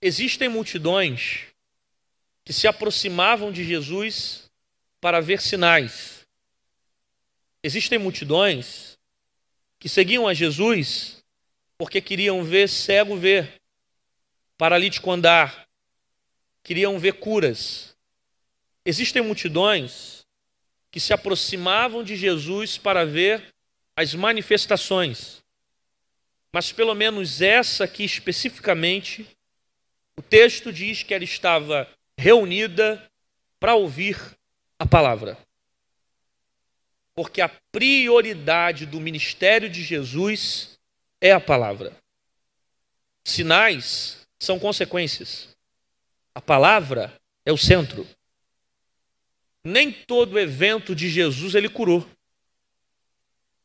Existem multidões que se aproximavam de Jesus para ver sinais. Existem multidões que seguiam a Jesus porque queriam ver cego ver, paralítico andar, queriam ver curas. Existem multidões que se aproximavam de Jesus para ver as manifestações. Mas pelo menos essa aqui especificamente o texto diz que ela estava reunida para ouvir a palavra. Porque a prioridade do ministério de Jesus é a palavra. Sinais são consequências. A palavra é o centro. Nem todo evento de Jesus ele curou.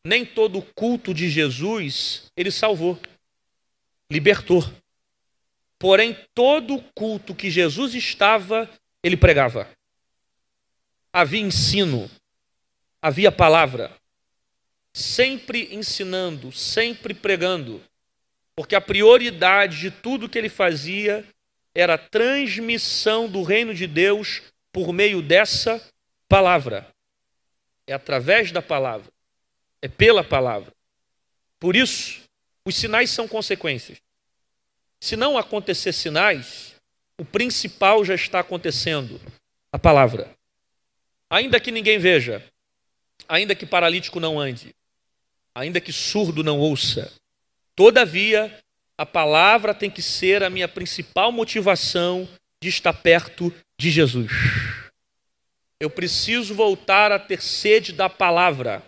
Nem todo culto de Jesus ele salvou, libertou. Porém, todo o culto que Jesus estava, ele pregava. Havia ensino, havia palavra, sempre ensinando, sempre pregando, porque a prioridade de tudo que ele fazia era a transmissão do reino de Deus por meio dessa palavra. É através da palavra, é pela palavra. Por isso, os sinais são consequências. Se não acontecer sinais, o principal já está acontecendo: a palavra. Ainda que ninguém veja, ainda que paralítico não ande, ainda que surdo não ouça, todavia a palavra tem que ser a minha principal motivação de estar perto de Jesus. Eu preciso voltar a ter sede da palavra,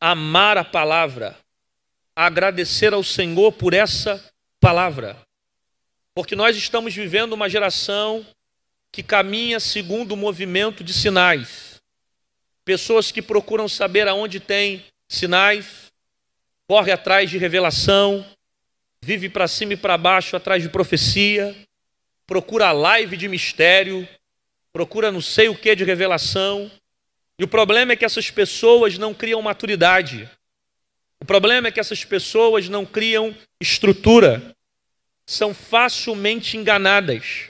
amar a palavra, agradecer ao Senhor por essa palavra. Porque nós estamos vivendo uma geração que caminha segundo o movimento de sinais. Pessoas que procuram saber aonde tem sinais, corre atrás de revelação, vive para cima e para baixo atrás de profecia, procura live de mistério, procura não sei o que de revelação. E o problema é que essas pessoas não criam maturidade. O problema é que essas pessoas não criam estrutura, são facilmente enganadas,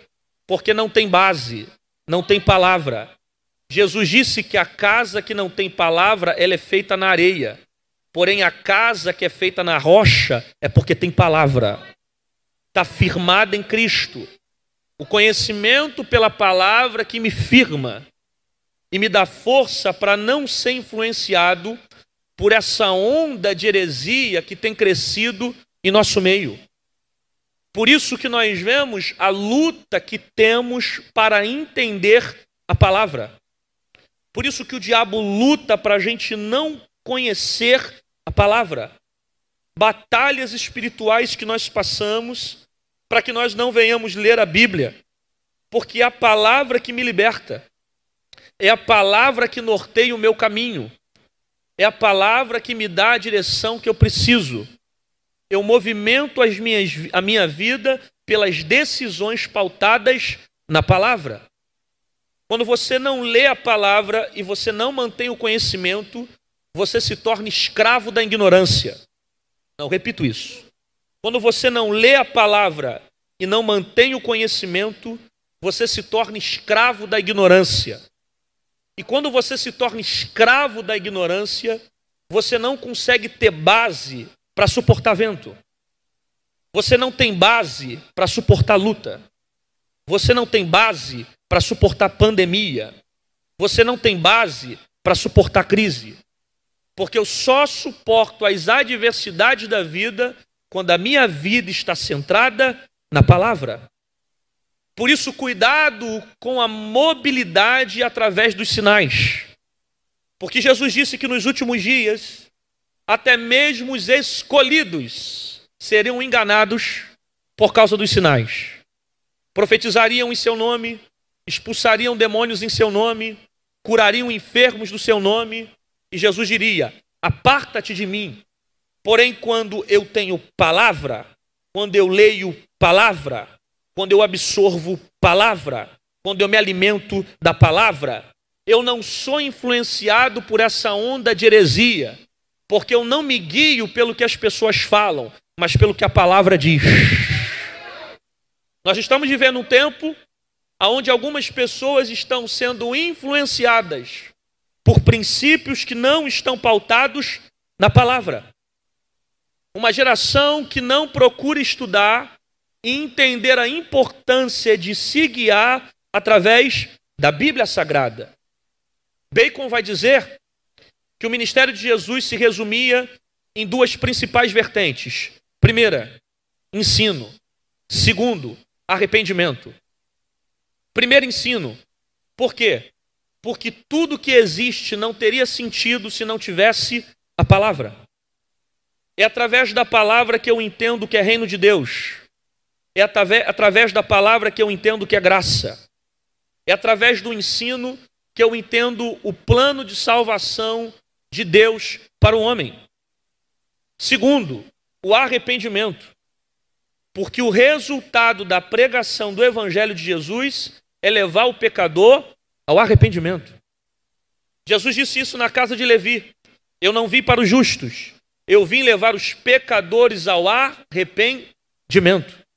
porque não tem base, não tem palavra. Jesus disse que a casa que não tem palavra, ela é feita na areia. Porém, a casa que é feita na rocha é porque tem palavra. Está firmada em Cristo. O conhecimento pela palavra que me firma e me dá força para não ser influenciado por essa onda de heresia que tem crescido em nosso meio. Por isso que nós vemos a luta que temos para entender a palavra. Por isso que o diabo luta para a gente não conhecer a palavra. Batalhas espirituais que nós passamos para que nós não venhamos ler a Bíblia, porque é a palavra que me liberta, é a palavra que norteia o meu caminho, é a palavra que me dá a direção que eu preciso. Eu movimento as minhas, a minha vida pelas decisões pautadas na palavra. Quando você não lê a palavra e você não mantém o conhecimento, você se torna escravo da ignorância. Não, repito isso. Quando você não lê a palavra e não mantém o conhecimento, você se torna escravo da ignorância. E quando você se torna escravo da ignorância, você não consegue ter base para suportar vento. Você não tem base para suportar luta. Você não tem base para suportar pandemia. Você não tem base para suportar crise. Porque eu só suporto as adversidades da vida quando a minha vida está centrada na palavra. Por isso, cuidado com a mobilidade através dos sinais. Porque Jesus disse que nos últimos dias, até mesmo os escolhidos seriam enganados por causa dos sinais. Profetizariam em seu nome, expulsariam demônios em seu nome, curariam enfermos do seu nome, e Jesus diria: Aparta-te de mim. Porém, quando eu tenho palavra, quando eu leio palavra, quando eu absorvo palavra, quando eu me alimento da palavra, eu não sou influenciado por essa onda de heresia, porque eu não me guio pelo que as pessoas falam, mas pelo que a palavra diz. Nós estamos vivendo um tempo onde algumas pessoas estão sendo influenciadas por princípios que não estão pautados na palavra. Uma geração que não procura estudar e entender a importância de se guiar através da Bíblia Sagrada. Bacon vai dizer que o ministério de Jesus se resumia em duas principais vertentes: primeira, ensino, segundo, arrependimento. Primeiro ensino. Por quê? Porque tudo que existe não teria sentido se não tivesse a palavra. É através da palavra que eu entendo que é reino de Deus. É através da palavra que eu entendo que é graça. É através do ensino que eu entendo o plano de salvação de Deus para o homem. Segundo, o arrependimento. Porque o resultado da pregação do Evangelho de Jesus é levar o pecador ao arrependimento. Jesus disse isso na casa de Levi: Eu não vim para os justos, eu vim levar os pecadores ao arrependimento.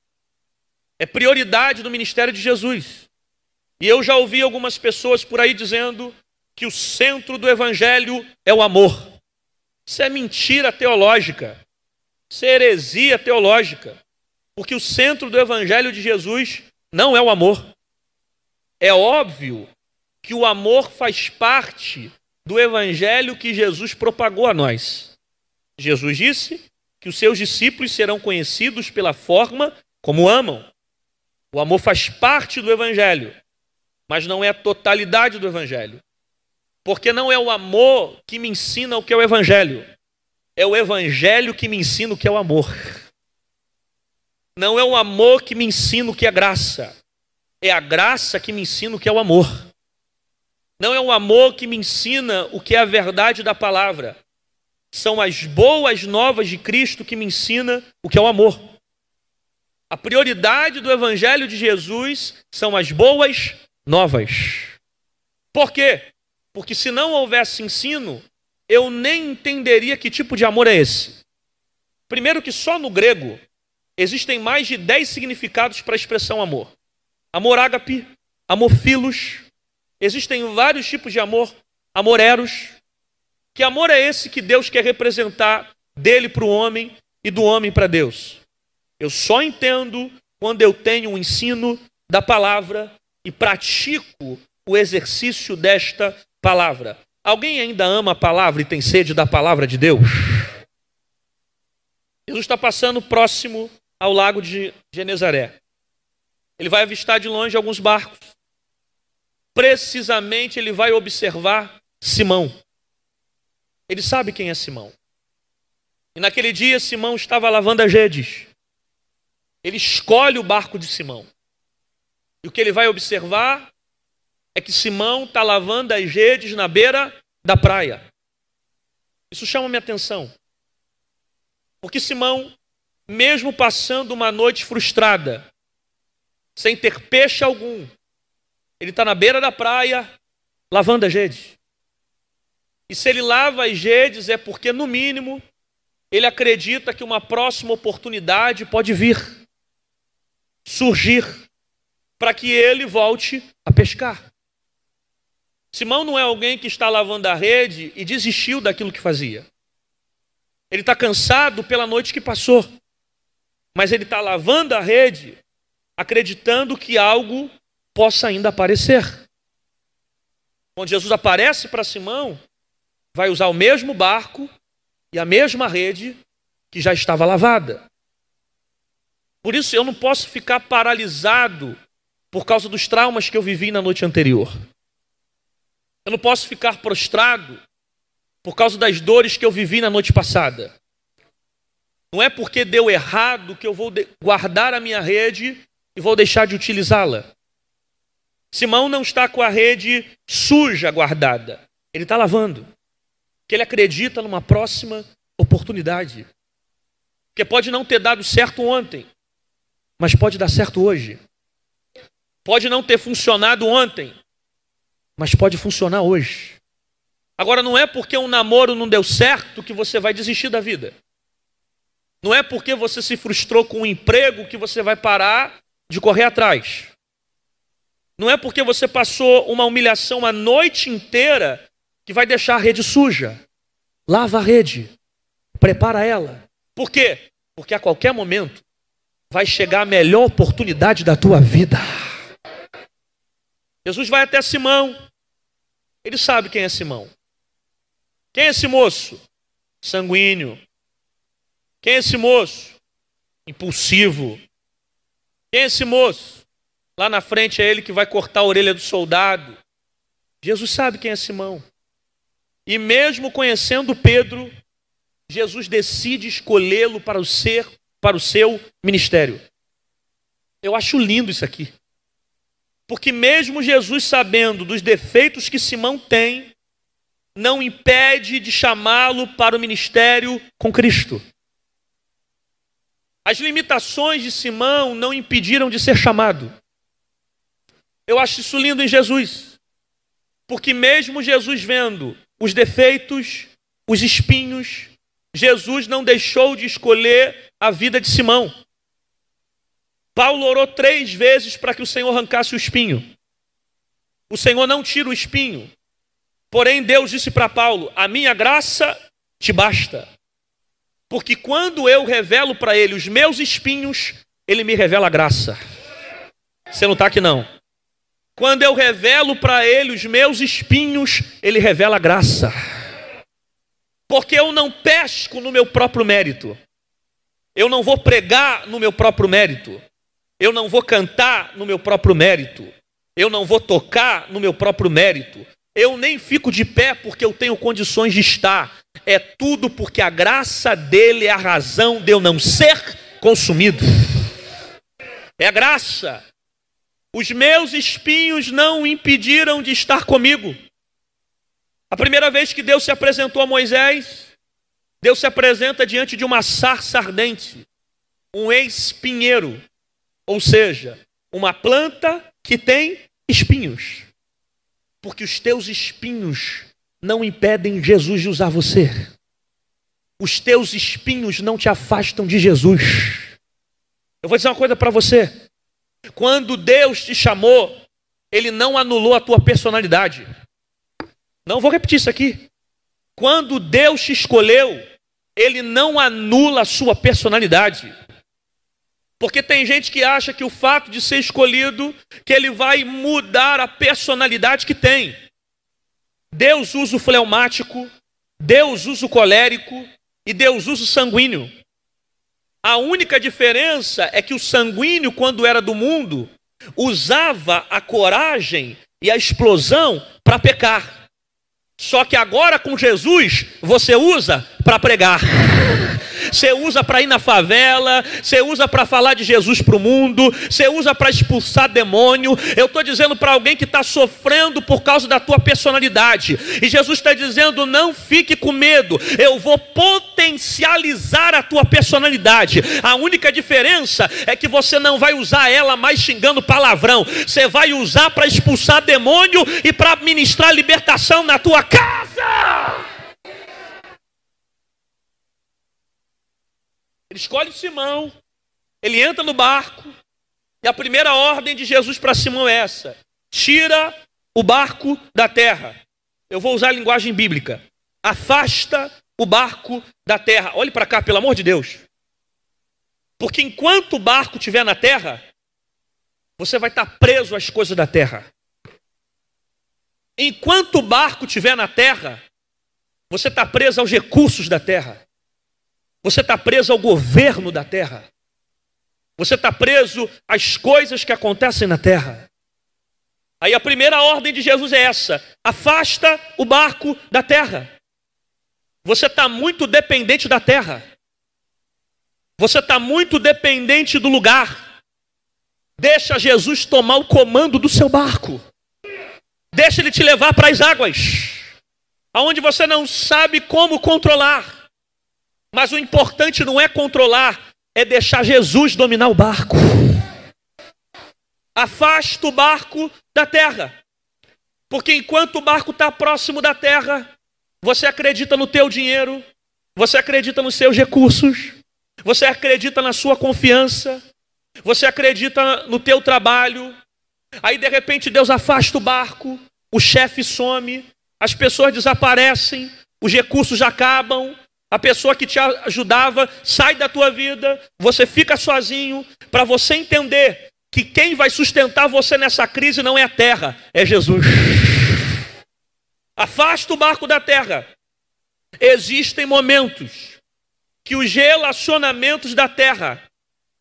É prioridade do ministério de Jesus. E eu já ouvi algumas pessoas por aí dizendo que o centro do evangelho é o amor. Isso é mentira teológica. Isso é heresia teológica. Porque o centro do evangelho de Jesus não é o amor. É óbvio que o amor faz parte do evangelho que Jesus propagou a nós. Jesus disse que os seus discípulos serão conhecidos pela forma como amam. O amor faz parte do Evangelho, mas não é a totalidade do Evangelho. Porque não é o amor que me ensina o que é o Evangelho. É o Evangelho que me ensina o que é o amor. Não é o amor que me ensina o que é graça. É a graça que me ensina o que é o amor. Não é o amor que me ensina o que é a verdade da palavra. São as boas novas de Cristo que me ensina o que é o amor. A prioridade do Evangelho de Jesus são as boas novas. Por quê? Porque se não houvesse ensino, eu nem entenderia que tipo de amor é esse. Primeiro, que só no grego existem mais de 10 significados para a expressão amor: amor ágape, amor filos, existem vários tipos de amor, amor eros. Que amor é esse que Deus quer representar dele para o homem e do homem para Deus? Eu só entendo quando eu tenho o ensino da palavra e pratico o exercício desta palavra. Alguém ainda ama a palavra e tem sede da palavra de Deus? Jesus está passando próximo ao lago de Genezaré. Ele vai avistar de longe alguns barcos. Precisamente ele vai observar Simão. Ele sabe quem é Simão. E naquele dia Simão estava lavando as redes. Ele escolhe o barco de Simão. E o que ele vai observar é que Simão está lavando as redes na beira da praia. Isso chama minha atenção. Porque Simão, mesmo passando uma noite frustrada, sem ter peixe algum, ele está na beira da praia lavando as redes. E se ele lava as redes é porque, no mínimo, ele acredita que uma próxima oportunidade pode vir surgir para que ele volte a pescar. Simão não é alguém que está lavando a rede e desistiu daquilo que fazia. Ele está cansado pela noite que passou, mas ele está lavando a rede, acreditando que algo possa ainda aparecer. Quando Jesus aparece para Simão, vai usar o mesmo barco e a mesma rede que já estava lavada. Por isso eu não posso ficar paralisado por causa dos traumas que eu vivi na noite anterior. Eu não posso ficar prostrado por causa das dores que eu vivi na noite passada. Não é porque deu errado que eu vou guardar a minha rede e vou deixar de utilizá-la. Simão não está com a rede suja guardada, ele está lavando. Que ele acredita numa próxima oportunidade. Porque pode não ter dado certo ontem, mas pode dar certo hoje. Pode não ter funcionado ontem, mas pode funcionar hoje. Agora, não é porque um namoro não deu certo que você vai desistir da vida. Não é porque você se frustrou com um emprego que você vai parar de correr atrás. Não é porque você passou uma humilhação a noite inteira que vai deixar a rede suja. Lava a rede, prepara ela. Por quê? Porque a qualquer momento vai chegar a melhor oportunidade da tua vida. Jesus vai até Simão. Ele sabe quem é Simão. Quem é esse moço? Sanguíneo. Quem é esse moço? Impulsivo. Quem é esse moço? Lá na frente é ele que vai cortar a orelha do soldado. Jesus sabe quem é Simão. E mesmo conhecendo Pedro, Jesus decide escolhê-lo para o ser para o seu ministério. Eu acho lindo isso aqui. Porque mesmo Jesus sabendo dos defeitos que Simão tem, não impede de chamá-lo para o ministério com Cristo. As limitações de Simão não impediram de ser chamado. Eu acho isso lindo em Jesus. Porque mesmo Jesus vendo os defeitos, os espinhos, Jesus não deixou de escolher a vida de Simão. Paulo orou três vezes para que o Senhor arrancasse o espinho. O Senhor não tira o espinho. Porém, Deus disse para Paulo: A minha graça te basta. Porque quando eu revelo para ele os meus espinhos, ele me revela a graça. Você não está aqui, não. Quando eu revelo para ele os meus espinhos, ele revela a graça porque eu não pesco no meu próprio mérito, eu não vou pregar no meu próprio mérito, eu não vou cantar no meu próprio mérito, eu não vou tocar no meu próprio mérito, eu nem fico de pé porque eu tenho condições de estar, é tudo porque a graça dele é a razão de eu não ser consumido. É a graça. Os meus espinhos não impediram de estar comigo. A primeira vez que Deus se apresentou a Moisés, Deus se apresenta diante de uma sarça ardente, um espinheiro, ou seja, uma planta que tem espinhos. Porque os teus espinhos não impedem Jesus de usar você. Os teus espinhos não te afastam de Jesus. Eu vou dizer uma coisa para você. Quando Deus te chamou, Ele não anulou a tua personalidade. Não vou repetir isso aqui. Quando Deus te escolheu, Ele não anula a sua personalidade. Porque tem gente que acha que o fato de ser escolhido, que ele vai mudar a personalidade que tem. Deus usa o fleumático, Deus usa o colérico e Deus usa o sanguíneo. A única diferença é que o sanguíneo, quando era do mundo, usava a coragem e a explosão para pecar. Só que agora com Jesus, você usa para pregar você usa para ir na favela, você usa para falar de Jesus para o mundo, você usa para expulsar demônio. Eu estou dizendo para alguém que está sofrendo por causa da tua personalidade. E Jesus está dizendo: não fique com medo, eu vou potencializar a tua personalidade. A única diferença é que você não vai usar ela mais xingando palavrão, você vai usar para expulsar demônio e para ministrar libertação na tua casa. Ele escolhe Simão, ele entra no barco, e a primeira ordem de Jesus para Simão é essa: tira o barco da terra. Eu vou usar a linguagem bíblica. Afasta o barco da terra. Olhe para cá, pelo amor de Deus. Porque enquanto o barco estiver na terra, você vai estar tá preso às coisas da terra. Enquanto o barco estiver na terra, você está preso aos recursos da terra. Você está preso ao governo da terra. Você está preso às coisas que acontecem na terra. Aí a primeira ordem de Jesus é essa: afasta o barco da terra. Você está muito dependente da terra. Você está muito dependente do lugar. Deixa Jesus tomar o comando do seu barco. Deixa ele te levar para as águas, aonde você não sabe como controlar. Mas o importante não é controlar, é deixar Jesus dominar o barco. Afasta o barco da terra. Porque enquanto o barco está próximo da terra, você acredita no teu dinheiro, você acredita nos seus recursos, você acredita na sua confiança, você acredita no teu trabalho. Aí de repente Deus afasta o barco, o chefe some, as pessoas desaparecem, os recursos acabam, a pessoa que te ajudava sai da tua vida, você fica sozinho, para você entender que quem vai sustentar você nessa crise não é a terra, é Jesus. Afasta o barco da terra. Existem momentos que os relacionamentos da terra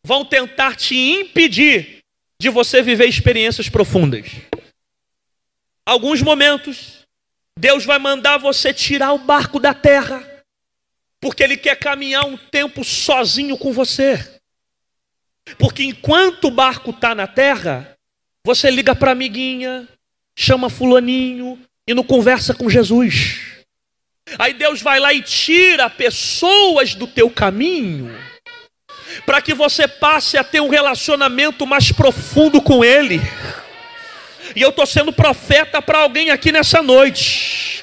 vão tentar te impedir de você viver experiências profundas. Alguns momentos, Deus vai mandar você tirar o barco da terra porque ele quer caminhar um tempo sozinho com você. Porque enquanto o barco está na terra, você liga para amiguinha, chama fulaninho e não conversa com Jesus. Aí Deus vai lá e tira pessoas do teu caminho para que você passe a ter um relacionamento mais profundo com Ele. E eu estou sendo profeta para alguém aqui nessa noite.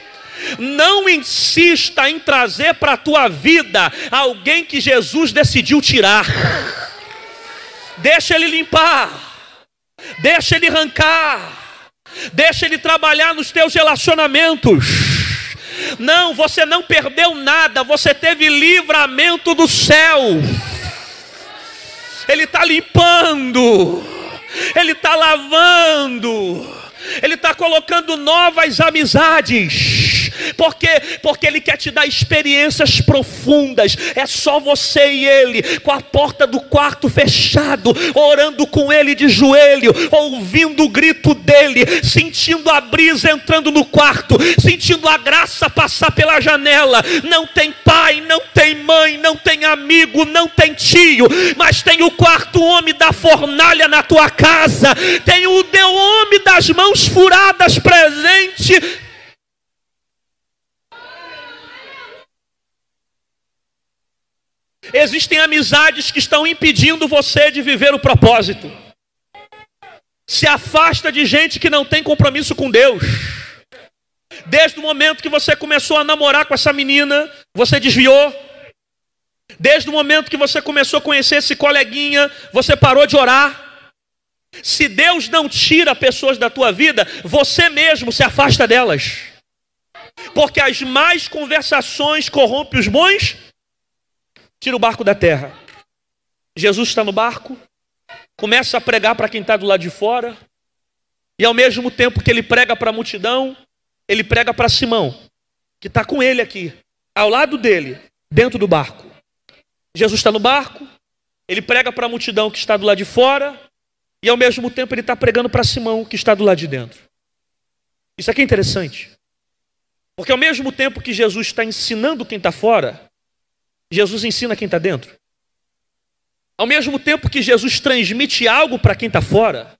Não insista em trazer para a tua vida alguém que Jesus decidiu tirar. Deixa ele limpar, deixa ele arrancar, deixa ele trabalhar nos teus relacionamentos. Não, você não perdeu nada, você teve livramento do céu. Ele está limpando, Ele está lavando. Ele está colocando novas amizades. Por quê? Porque Ele quer te dar experiências profundas. É só você e Ele, com a porta do quarto fechado, orando com Ele de joelho, ouvindo o grito dEle, sentindo a brisa entrando no quarto, sentindo a graça passar pela janela. Não tem pai, não tem mãe, não tem amigo, não tem tio, mas tem o quarto homem da fornalha na tua casa, tem o teu homem das mãos mãos furadas presente. Existem amizades que estão impedindo você de viver o propósito. Se afasta de gente que não tem compromisso com Deus. Desde o momento que você começou a namorar com essa menina, você desviou. Desde o momento que você começou a conhecer esse coleguinha, você parou de orar. Se Deus não tira pessoas da tua vida, você mesmo se afasta delas. Porque as más conversações corrompem os bons, tira o barco da terra. Jesus está no barco, começa a pregar para quem está do lado de fora, e ao mesmo tempo que ele prega para a multidão, ele prega para Simão, que está com ele aqui, ao lado dele, dentro do barco. Jesus está no barco, ele prega para a multidão que está do lado de fora, e ao mesmo tempo ele está pregando para Simão, que está do lado de dentro. Isso aqui é interessante. Porque ao mesmo tempo que Jesus está ensinando quem está fora, Jesus ensina quem está dentro. Ao mesmo tempo que Jesus transmite algo para quem está fora,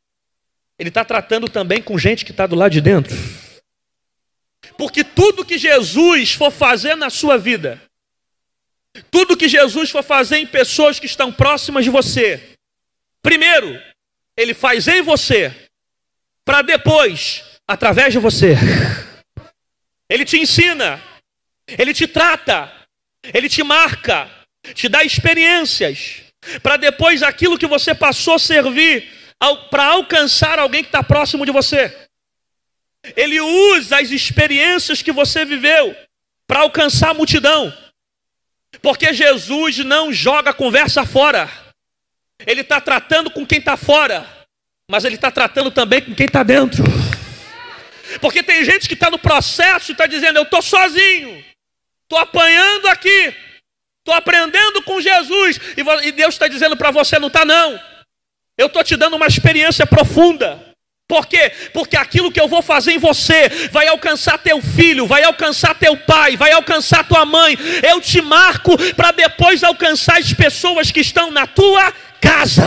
ele está tratando também com gente que está do lado de dentro. Porque tudo que Jesus for fazer na sua vida, tudo que Jesus for fazer em pessoas que estão próximas de você, primeiro, ele faz em você, para depois, através de você. Ele te ensina, ele te trata, ele te marca, te dá experiências, para depois aquilo que você passou servir para alcançar alguém que está próximo de você. Ele usa as experiências que você viveu para alcançar a multidão, porque Jesus não joga a conversa fora. Ele está tratando com quem está fora, mas ele está tratando também com quem está dentro. Porque tem gente que está no processo e está dizendo: Eu estou sozinho, estou apanhando aqui, estou aprendendo com Jesus. E Deus está dizendo para você: Não está, não. Eu estou te dando uma experiência profunda. Por quê? Porque aquilo que eu vou fazer em você vai alcançar teu filho, vai alcançar teu pai, vai alcançar tua mãe. Eu te marco para depois alcançar as pessoas que estão na tua casa.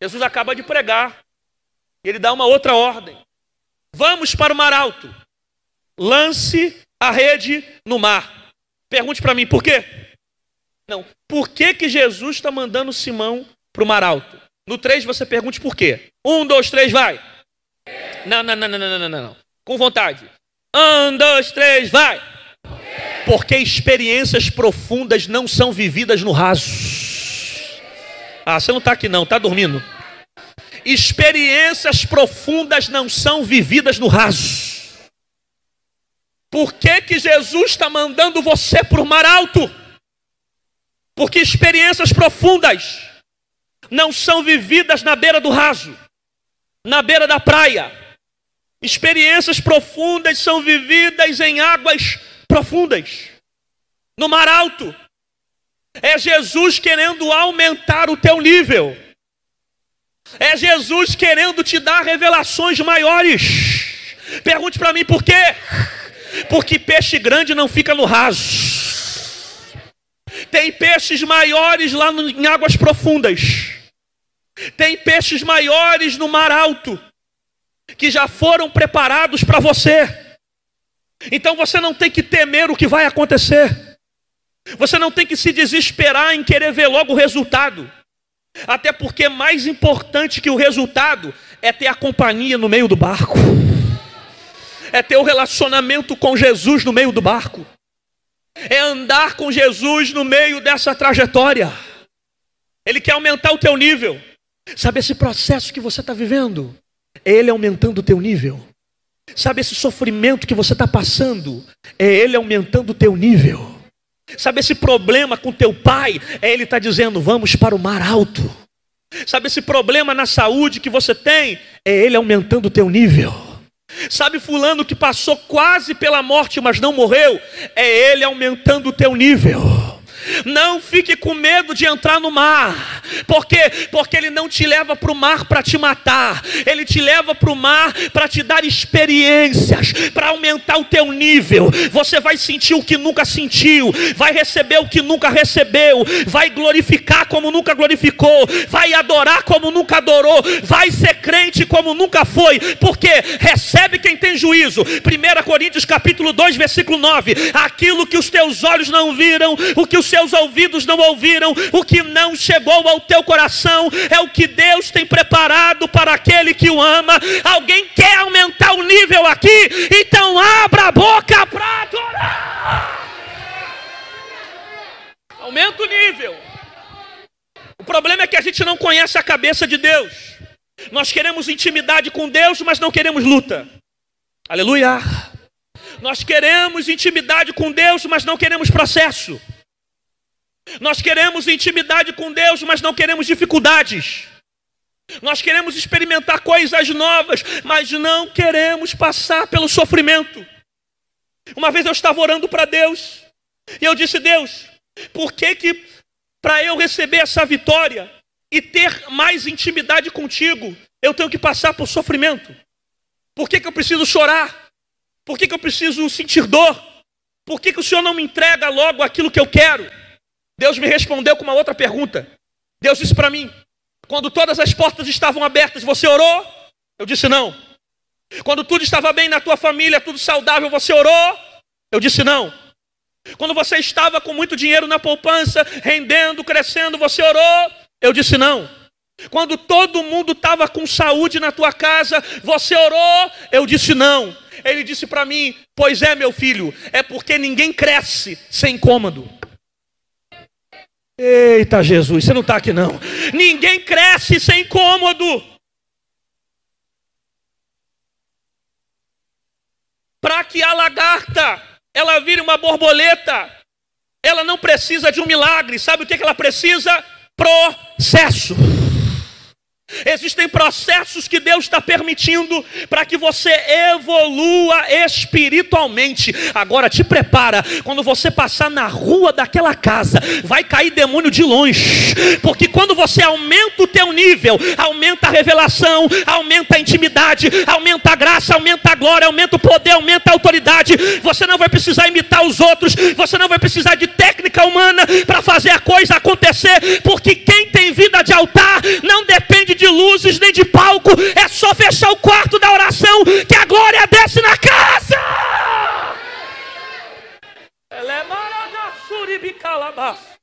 Jesus acaba de pregar. E ele dá uma outra ordem. Vamos para o mar alto. Lance a rede no mar. Pergunte para mim, por quê? Não. Por que, que Jesus está mandando Simão para o mar alto? No 3 você pergunte por quê. Um, dois, três, vai. Não, não, não, não, não, não, não. não. Com vontade. Um, dois, três, vai. Porque experiências profundas não são vividas no raso. Ah, você não está aqui não, está dormindo. Experiências profundas não são vividas no raso. Por que, que Jesus está mandando você para o mar alto? Porque experiências profundas não são vividas na beira do raso, na beira da praia. Experiências profundas são vividas em águas profundas, no mar alto. É Jesus querendo aumentar o teu nível. É Jesus querendo te dar revelações maiores. Pergunte para mim por quê? Porque peixe grande não fica no raso. Tem peixes maiores lá no, em águas profundas. Tem peixes maiores no mar alto que já foram preparados para você. Então você não tem que temer o que vai acontecer. Você não tem que se desesperar em querer ver logo o resultado. Até porque mais importante que o resultado é ter a companhia no meio do barco. É ter o relacionamento com Jesus no meio do barco. É andar com Jesus no meio dessa trajetória. Ele quer aumentar o teu nível. Sabe esse processo que você está vivendo? É ele aumentando o teu nível. Sabe esse sofrimento que você está passando? É ele aumentando o teu nível. Sabe, esse problema com teu pai é ele estar tá dizendo: vamos para o mar alto. Sabe, esse problema na saúde que você tem é ele aumentando o teu nível. Sabe, fulano que passou quase pela morte, mas não morreu, é ele aumentando o teu nível. Não fique com medo de entrar no mar. Por quê? Porque ele não te leva para o mar para te matar. Ele te leva para o mar para te dar experiências, para aumentar o teu nível. Você vai sentir o que nunca sentiu, vai receber o que nunca recebeu, vai glorificar como nunca glorificou, vai adorar como nunca adorou, vai ser crente como nunca foi. Porque recebe quem tem juízo. 1 Coríntios capítulo 2, versículo 9. Aquilo que os teus olhos não viram, o que os seus teus ouvidos não ouviram, o que não chegou ao teu coração, é o que Deus tem preparado para aquele que o ama. Alguém quer aumentar o nível aqui? Então abra a boca para adorar. Aumenta o nível. O problema é que a gente não conhece a cabeça de Deus. Nós queremos intimidade com Deus, mas não queremos luta. Aleluia! Nós queremos intimidade com Deus, mas não queremos processo. Nós queremos intimidade com Deus, mas não queremos dificuldades. Nós queremos experimentar coisas novas, mas não queremos passar pelo sofrimento. Uma vez eu estava orando para Deus, e eu disse: Deus, por que que para eu receber essa vitória e ter mais intimidade contigo, eu tenho que passar por sofrimento? Por que que eu preciso chorar? Por que que eu preciso sentir dor? Por que que o Senhor não me entrega logo aquilo que eu quero? Deus me respondeu com uma outra pergunta. Deus disse para mim: quando todas as portas estavam abertas, você orou? Eu disse não. Quando tudo estava bem na tua família, tudo saudável, você orou? Eu disse não. Quando você estava com muito dinheiro na poupança, rendendo, crescendo, você orou? Eu disse não. Quando todo mundo estava com saúde na tua casa, você orou? Eu disse não. Ele disse para mim: Pois é, meu filho, é porque ninguém cresce sem cômodo. Eita Jesus, você não está aqui não. Ninguém cresce sem cômodo. Para que a lagarta ela vire uma borboleta, ela não precisa de um milagre. Sabe o que ela precisa? Processo. Existem processos que Deus está permitindo para que você evolua espiritualmente. Agora te prepara, quando você passar na rua daquela casa, vai cair demônio de longe. Porque quando você aumenta o teu nível, aumenta a revelação, aumenta a intimidade, aumenta a graça, aumenta a glória, aumenta o poder, aumenta a autoridade. Você não vai precisar imitar os outros, você não vai precisar de técnica humana para fazer a coisa acontecer, porque quem tem vida de altar não depende de luzes, nem de palco. É só fechar o quarto da oração que a glória desce na casa. Ela é maravilhosa.